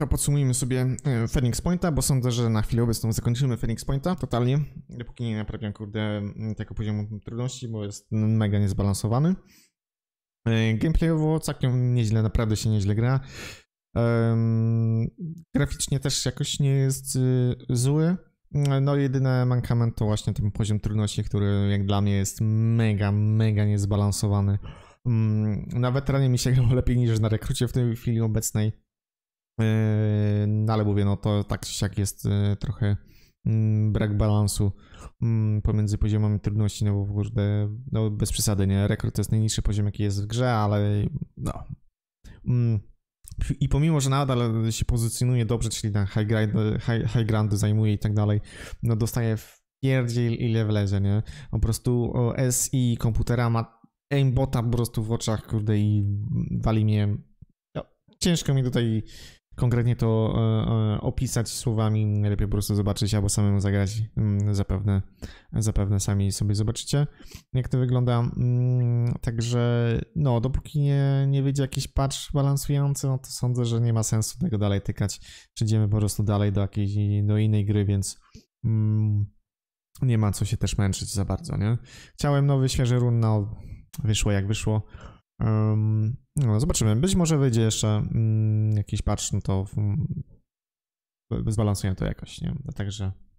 To no, podsumujmy sobie e, Phoenix Pointa, bo sądzę, że na chwilę obecną zakończymy Phoenix Pointa totalnie, dopóki nie naprawiam kurde tego poziomu trudności, bo jest mega niezbalansowany. E, gameplayowo całkiem nieźle, naprawdę się nieźle gra. Graficznie też jakoś nie jest y, zły. No jedyne mankament to właśnie ten poziom trudności, który jak dla mnie jest mega, mega niezbalansowany. Mm, na weteranie mi się grało lepiej niż na rekrucie w tej chwili obecnej. E, no ale mówię, no to tak czy siak jest e, trochę mm, brak balansu mm, pomiędzy poziomami trudności, no bo kurde, no bez przesady, nie? Rekord to jest najniższy poziom, jaki jest w grze, ale no. Mm, I pomimo, że nadal się pozycjonuje dobrze, czyli na high, grind, high, high grandy zajmuje i tak dalej, no dostaje w pierdziel ile wlezie, nie? Po prostu SI komputera ma aimbota po prostu w oczach, kurde, i wali mnie no, ciężko mi tutaj konkretnie to e, e, opisać słowami, lepiej po prostu zobaczyć albo samemu zagrać. Mm, zapewne, zapewne sami sobie zobaczycie, jak to wygląda. Mm, także no, dopóki nie, nie wyjdzie jakiś patch balansujący, no to sądzę, że nie ma sensu tego dalej tykać. Przejdziemy po prostu dalej do jakiejś, do innej gry, więc... Mm, nie ma co się też męczyć za bardzo, nie? Chciałem nowy, świeży run, no wyszło jak wyszło. Um, no, zobaczymy, być może wyjdzie jeszcze mm, jakiś patch, no to zbalansują to jakoś, nie? Także